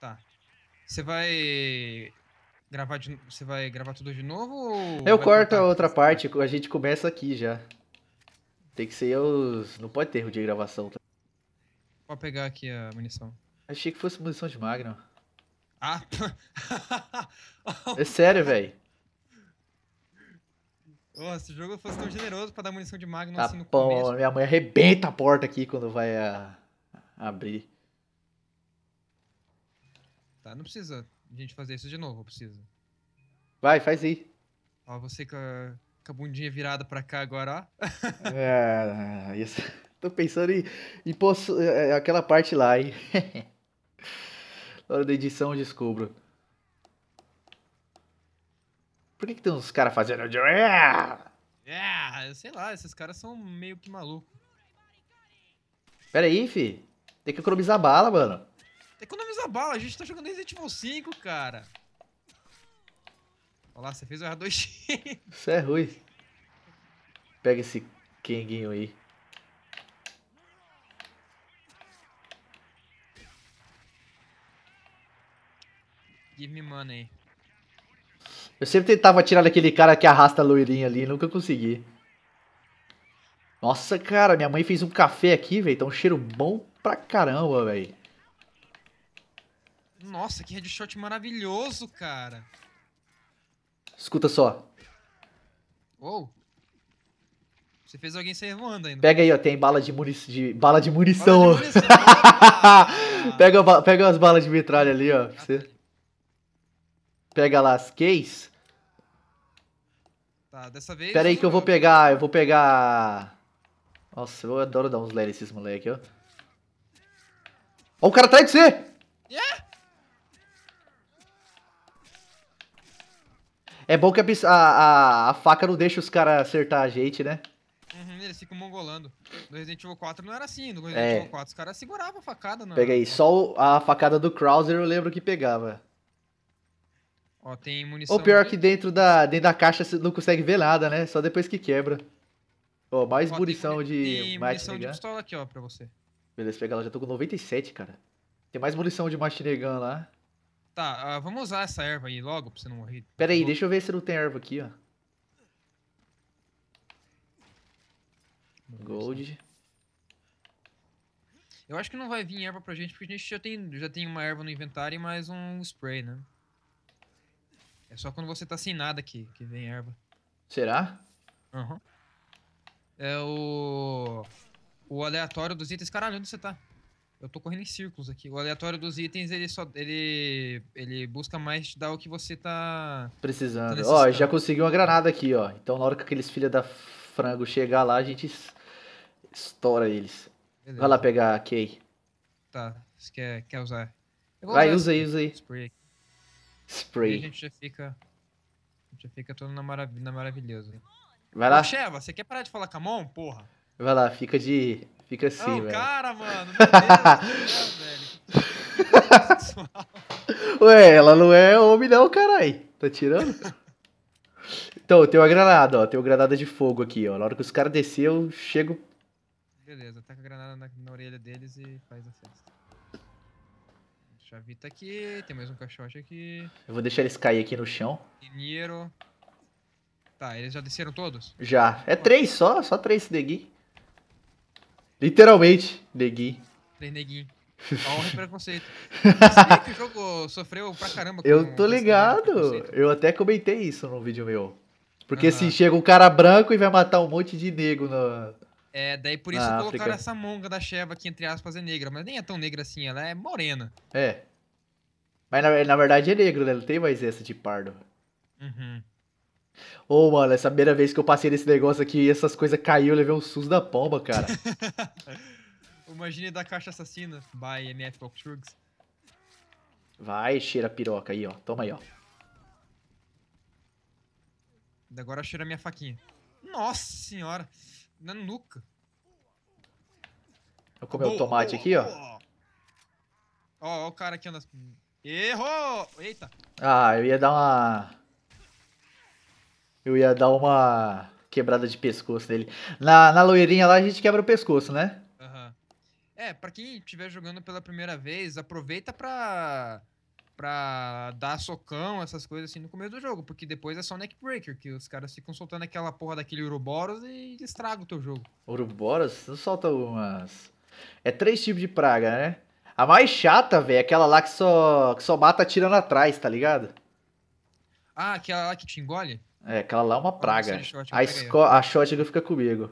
Tá. Você vai gravar de... você vai gravar tudo de novo ou Eu corto a outra parte, a gente começa aqui já. Tem que ser os, não pode ter erro de gravação. Tá? Pode pegar aqui a munição. Achei que fosse munição de Magnum. Ah. é sério, velho. Oh, se o jogo fosse tão generoso pra dar munição de Magnum tá assim no pão, começo. Minha mãe arrebenta a porta aqui quando vai a... abrir tá? Não precisa a gente fazer isso de novo, precisa. Vai, faz aí. Ó, você com a, com a bundinha virada pra cá agora, ó. É, é, isso. Tô pensando em, em é, é, aquela parte lá, hein? Na hora da edição eu descubro. Por que, que tem uns caras fazendo. É, sei lá, esses caras são meio que malucos. Pera aí, fi. Tem que economizar bala, mano. Economiza bala, a gente tá jogando Resident Evil 5, cara. Olha lá, você fez o R2X. Isso é ruim. Pega esse Kenguinho aí. Give me money. Eu sempre tentava tirar daquele cara que arrasta a loirinha ali, nunca consegui. Nossa, cara, minha mãe fez um café aqui, velho. Tá um cheiro bom pra caramba, velho. Nossa, que headshot maravilhoso, cara. Escuta só. Uou. Você fez alguém sair voando ainda. Pega aí, ó, tem bala de, munic de, bala de munição. Bala de munição. pega, pega as balas de metralha ali, ó. Você... Pega lá as case. Tá, dessa vez. Pera aí que eu vou pegar. Eu vou pegar. Nossa, eu adoro dar uns lere esses moleque, ó. Ó, o cara atrás de você! Yeah! É? É bom que a, a, a faca não deixa os caras acertar a gente, né? Uhum, eles ficam mongolando. No Resident Evil 4 não era assim, no Resident é. Evil 4 os caras seguravam a facada. Pega aí, só a facada do Krauser eu lembro que pegava. Ó, tem munição... Ou pior de... que dentro da, dentro da caixa você não consegue ver nada, né? Só depois que quebra. Ó, mais ó, munição tem, de... Tem né? munição de pistola aqui, ó, pra você. Beleza, pega ela. Já tô com 97, cara. Tem mais munição de Machine Gun lá. Tá, uh, vamos usar essa erva aí logo pra você não morrer. Pera aí, deixa eu ver se não tem erva aqui, ó. Gold. Eu acho que não vai vir erva pra gente, porque a gente já tem, já tem uma erva no inventário e mais um spray, né? É só quando você tá sem nada que, que vem erva. Será? Aham. Uhum. É o... O aleatório dos itens. Caralho, onde você tá? Eu tô correndo em círculos aqui. O aleatório dos itens, ele só. Ele, ele busca mais te dar o que você tá. Precisando. Tá ó, já consegui uma granada aqui, ó. Então na hora que aqueles filha da frango chegar lá, a gente estoura eles. Beleza. Vai lá pegar a Kay. Tá, você quer, quer usar. Vai, usar usa aí, usa aí. Spray. Spray. E a gente já fica. A gente já fica todo na, marav na maravilhosa. Vai lá. Ô, Sheva, você quer parar de falar mão, porra? Vai lá, fica de Fica assim, não, velho. cara, mano. Meu Deus, velho. Ué, ela não é homem não, carai. Tá tirando? Então, tem uma granada, ó. Tem uma granada de fogo aqui, ó. Na hora que os caras descer, eu chego... Beleza, ataca tá a granada na, na orelha deles e faz a festa. tá aqui, tem mais um caixote aqui. Eu vou deixar eles cair aqui no chão. Dinheiro. Tá, eles já desceram todos? Já. É três só, só três degui. Literalmente, neguinho. Três neguinhos. Honra e preconceito. Sabia que o jogo sofreu pra caramba. eu tô ligado. Eu até comentei isso num vídeo meu. Porque uhum. assim, chega um cara branco e vai matar um monte de negro na. É, daí por isso colocaram África. essa monga da Sheva que, entre aspas, é negra. Mas nem é tão negra assim, ela é morena. É. Mas na, na verdade é negro, né? Não tem mais essa de pardo. Uhum. Ô, oh, mano, essa primeira vez que eu passei nesse negócio aqui essas coisas caiu, eu levei um susto da palma, cara. Imagine da caixa assassina by MF Trugs. Vai, cheira a piroca aí, ó. Toma aí, ó. Agora cheira a minha faquinha. Nossa senhora! Na nuca. Eu comi o tomate aqui, ó. Ó, ó o cara aqui, Errou! Eita! Ah, eu ia dar uma eu ia dar uma quebrada de pescoço dele. Na, na loirinha lá a gente quebra o pescoço, né? Uhum. É, pra quem estiver jogando pela primeira vez, aproveita pra, pra dar socão, essas coisas assim no começo do jogo, porque depois é só neckbreaker, que os caras ficam soltando aquela porra daquele Uroboros e estraga o teu jogo. Uroboros? Não solta umas. É três tipos de praga, né? A mais chata, velho, é aquela lá que só, que só mata atirando atrás, tá ligado? Ah, aquela lá que te engole? É, aquela lá é uma praga. É a, a shotgun fica comigo.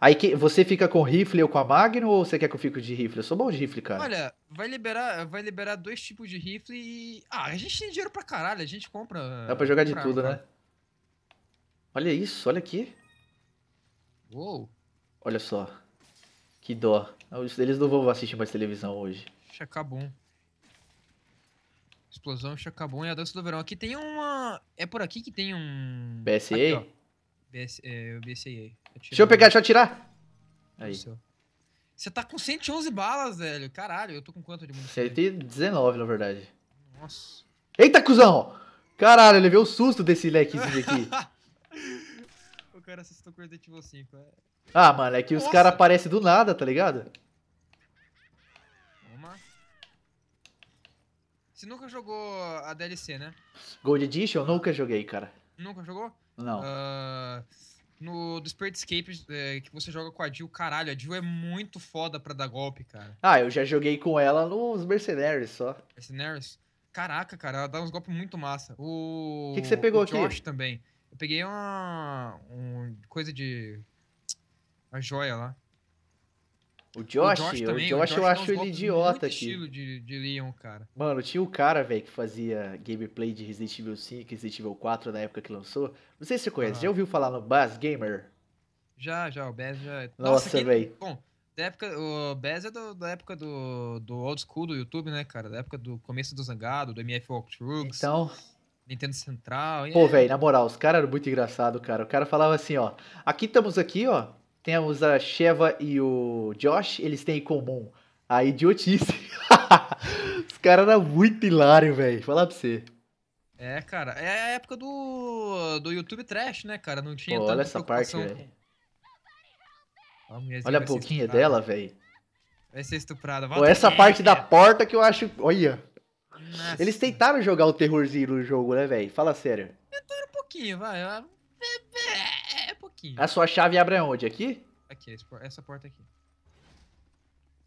Aí que, você fica com rifle ou com a Magnum ou você quer que eu fique de rifle? Eu sou bom de rifle, cara. Olha, vai liberar, vai liberar dois tipos de rifle e. Ah, a gente tem dinheiro pra caralho, a gente compra. Dá pra jogar de tudo, né? Olha isso, olha aqui. Uou. Olha só. Que dó. Eles não vão assistir mais televisão hoje. Chacabum. Explosão, chacabum e a dança do verão. Aqui tem um é por aqui que tem um. BSA? Aqui, BS, é, o BSA. Tá deixa eu pegar, deixa eu atirar. Aí. Você tá com 111 balas, velho. Caralho, eu tô com quanto de munição? 119, na verdade. Nossa. Eita, cuzão! Caralho, eu levei o um susto desse lequezinho aqui. o cara assustou com Resident Evil 5. É. Ah, mano, é que Nossa. os caras aparecem do nada, tá ligado? Vamos lá. Você nunca jogou a DLC, né? Gold Edition? Nunca joguei, cara. Nunca jogou? Não. Uh, no do Spirit Escape, é, que você joga com a Jill, caralho, a Jill é muito foda pra dar golpe, cara. Ah, eu já joguei com ela nos Mercenaries só. Mercenaries? Caraca, cara, ela dá uns golpes muito massa. O que, que você pegou o Josh aqui? também. Eu peguei uma, uma coisa de. Uma joia lá. O Josh, o Josh, o Josh, o Josh eu acho ele idiota aqui. estilo de, de Leon, cara. Mano, tinha o cara, velho, que fazia gameplay de Resident Evil 5, Resident Evil 4 na época que lançou. Não sei se você conhece, ah. já ouviu falar no Buzz Gamer? Já, já, o Buzz já. É- Nossa, velho. Bom, da época, o Buzz é do, da época do, do old school do YouTube, né, cara? Da época do começo do Zangado, do MF Walkthroughs. Então. Nintendo Central. Pô, é... velho, na moral, os caras eram muito engraçados, cara. O cara falava assim, ó. Aqui estamos aqui, ó temos a Sheva e o Josh, eles têm em comum a idiotice. Os caras eram muito hilários velho. Falar pra você. É, cara. É a época do, do YouTube Trash, né, cara? Não tinha Pô, Olha essa parte, velho. Olha a boquinha dela, velho. Vai ser estuprada. Volta Pô, essa aqui. parte da porta que eu acho. Olha. Nossa, Eles tentaram jogar o terrorzinho no jogo, né, velho? Fala sério. Tentaram um pouquinho, vai aqui. A sua chave abre aonde? Aqui? Aqui, essa porta aqui.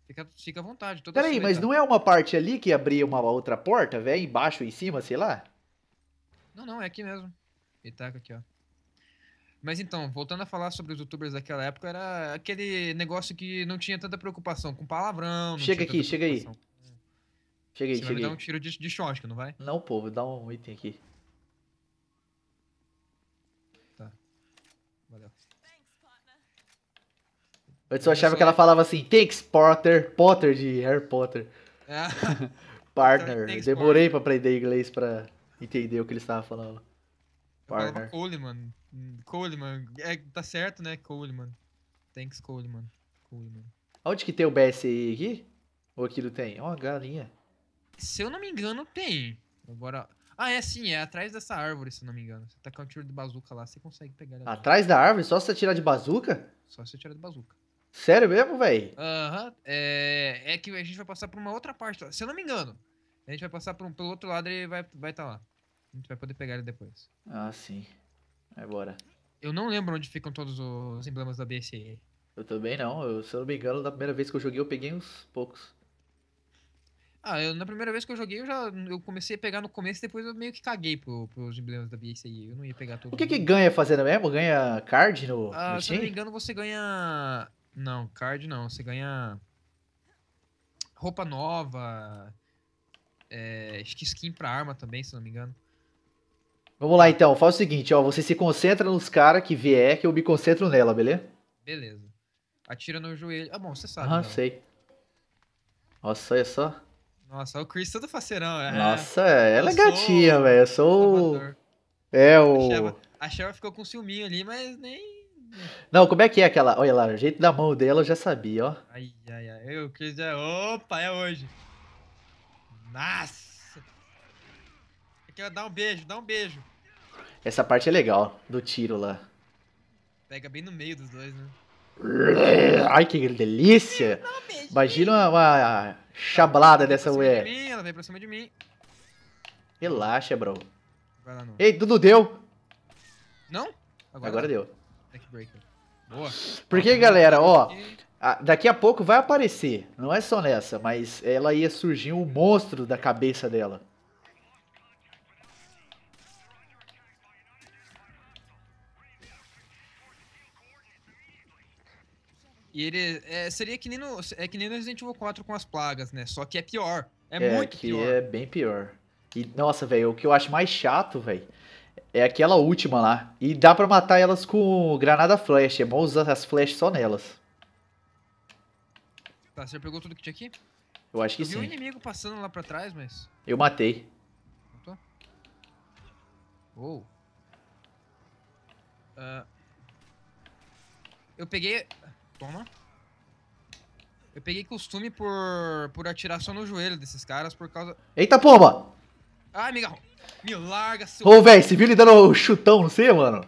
Fica, fica à vontade. Toda Peraí, mas não é uma parte ali que abria uma outra porta, velho? Embaixo, em cima, sei lá? Não, não, é aqui mesmo. E taca tá aqui, ó. Mas então, voltando a falar sobre os youtubers daquela época, era aquele negócio que não tinha tanta preocupação com palavrão. Chega aqui, chega aí. Chega aí, chega aí. Você vai dar um tiro de, de não vai? Não, pô, vou dar um item aqui. Antes eu achava que ela falava assim, Thanks Potter, Potter de Harry Potter. Ah. Partner. Demorei Potter. pra aprender inglês pra entender o que ele estava falando. Partner. Coleman. Coleman. É, tá certo, né? Coleman. Thanks, Coleman. Coleman. Onde que tem o BSE aqui? Ou aqui não tem? Ó, é oh, galinha. Se eu não me engano, tem. Agora. Ah, é sim, é atrás dessa árvore, se eu não me engano. Você tá com um tiro de bazuca lá, você consegue pegar ela. Atrás da árvore? Só se você tirar de bazuca? Só se você tirar de bazuca. Sério mesmo, velho? Aham. Uhum. É, é que a gente vai passar por uma outra parte. Se eu não me engano, a gente vai passar por um, pelo outro lado e vai estar vai tá lá. A gente vai poder pegar ele depois. Ah, sim. É, bora. Eu não lembro onde ficam todos os emblemas da BSA. Eu também não. Eu, se eu não me engano, da primeira vez que eu joguei, eu peguei uns poucos. Ah, eu, na primeira vez que eu joguei, eu já eu comecei a pegar no começo, e depois eu meio que caguei pro, pros emblemas da BSI. Eu não ia pegar tudo. O que, que ganha fazendo mesmo? Ganha card no. Ah, no se eu não me engano, você ganha não, card não. Você ganha roupa nova, é, skin pra arma também, se não me engano. Vamos lá então, faz o seguinte, ó, você se concentra nos caras que vier, que eu me concentro nela, beleza? Beleza. Atira no joelho. Ah, bom, você sabe. Ah, então. sei. Nossa, olha só. Nossa, o Chris é todo faceirão. É. Nossa, é, ela é gatinha, velho. Eu sou. O... É, o. A Sheva ficou com ciúminho ali, mas nem não, como é que é aquela? Olha lá, o jeito da mão dela eu já sabia, ó. Ai, ai, ai. Eu quis. Opa, é hoje. Nossa! Aqui, ó, dá um beijo, dá um beijo. Essa parte é legal, do tiro lá. Pega bem no meio dos dois, né? Ai, que delícia! Não, Imagina uma, uma chablada tá, dessa mulher. De mim, ela veio pra cima de mim. Relaxa, bro. Ei, tudo deu! Não? Agora, Agora deu. Porque, galera, ó, daqui a pouco vai aparecer, não é só nessa, mas ela ia surgir um monstro da cabeça dela. E ele é, seria que nem no é que nem no Resident Evil 4 com as plagas, né? Só que é pior. É, é muito que pior. É bem pior. E nossa, velho, o que eu acho mais chato, velho, é aquela última lá. E dá pra matar elas com granada flash. É bom usar as flash só nelas. Tá, você pegou tudo que tinha aqui? Eu acho que eu sim. Eu vi um inimigo passando lá pra trás, mas... Eu matei. Matou? Uou. Uh, eu peguei... Toma. Eu peguei costume por, por atirar só no joelho desses caras por causa... Eita, pomba! Ah, amigão! Me larga, seu. Ô, velho, você viu ele dando o um chutão, não sei, mano?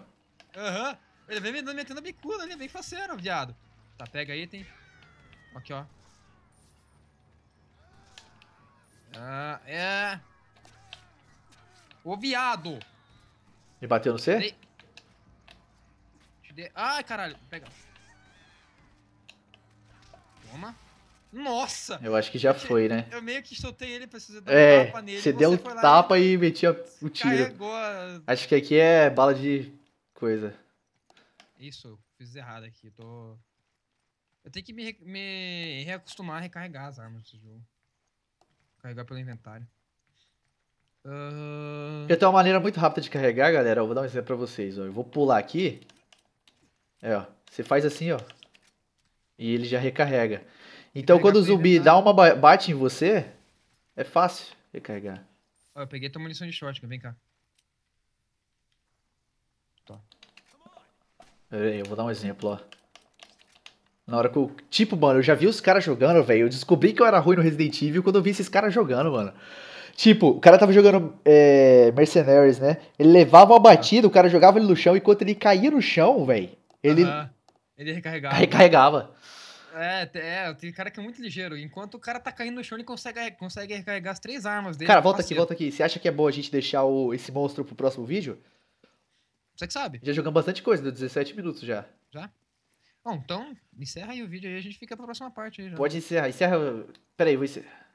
Aham. Uhum. Ele vem me metendo a bicuda ali, vem faceiro, viado. Tá, pega aí, tem. Aqui, ó. Ah, é. Ô, viado! Me bateu no C? Ai, caralho. Pega. Toma. Nossa! Eu acho que já foi, né? Eu meio que soltei ele pra você dar é, um tapa nele. Você deu um tapa e, e metia o tiro. Carregou a... Acho que aqui é bala de coisa. Isso, fiz errado aqui. Eu tô. Eu tenho que me, me reacostumar a recarregar as armas desse jogo. Carregar pelo inventário. Uh... Eu tenho uma maneira muito rápida de carregar, galera. Eu vou dar um exemplo pra vocês. Ó. Eu vou pular aqui. É, ó. Você faz assim, ó. E ele já recarrega. Então quando o zumbi né? dá uma bate em você, é fácil recarregar. Ó, eu peguei tua munição de shotgun, vem cá. Tá. Pera eu vou dar um exemplo, ó. Na hora que eu. Tipo, mano, eu já vi os caras jogando, velho. Eu descobri que eu era ruim no Resident Evil quando eu vi esses caras jogando, mano. Tipo, o cara tava jogando é, Mercenaries, né? Ele levava uma tá. batida, ah. o cara jogava ele no chão, enquanto ele caía no chão, velho. Ele. ele recarregava. Recarregava. É, é, tem cara que é muito ligeiro. Enquanto o cara tá caindo no chão, ele consegue, consegue recarregar as três armas dele. Cara, tá volta aqui, volta aqui. Você acha que é bom a gente deixar o, esse monstro pro próximo vídeo? Você que sabe. Já jogamos bastante coisa, deu 17 minutos já. Já? Bom, então encerra aí o vídeo aí, a gente fica pra próxima parte aí já. Pode encerrar, encerra. Pera aí, vou encerrar.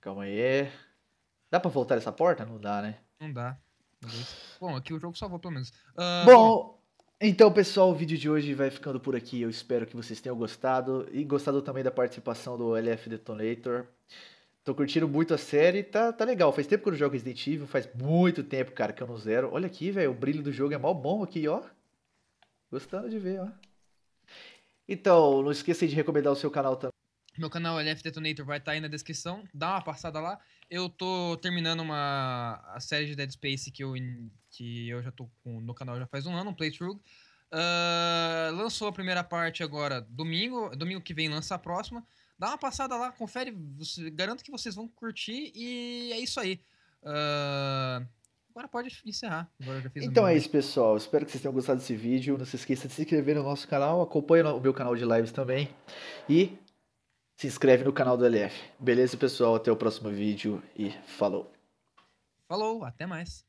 Calma aí. É. Dá pra voltar essa porta? Não dá, né? Não dá. Bom, aqui o jogo salvou pelo menos. Uh, bom, bom... Então, pessoal, o vídeo de hoje vai ficando por aqui. Eu espero que vocês tenham gostado e gostado também da participação do LF Detonator. Tô curtindo muito a série, tá, tá legal. Faz tempo que eu não jogo Resident Evil, faz muito tempo, cara, que eu não zero. Olha aqui, velho, o brilho do jogo é mal bom aqui, ó. Gostando de ver, ó. Então, não esqueça de recomendar o seu canal também. Meu canal é LF Detonator vai estar tá aí na descrição, dá uma passada lá. Eu tô terminando uma a série de Dead Space que eu, que eu já tô com, no canal já faz um ano, um playthrough. Uh, lançou a primeira parte agora domingo, domingo que vem lança a próxima. Dá uma passada lá, confere, você, garanto que vocês vão curtir e é isso aí. Uh, agora pode encerrar. Agora então é isso, pessoal. Espero que vocês tenham gostado desse vídeo. Não se esqueça de se inscrever no nosso canal, acompanhe o meu canal de lives também. E se inscreve no canal do LF. Beleza, pessoal? Até o próximo vídeo e falou. Falou, até mais.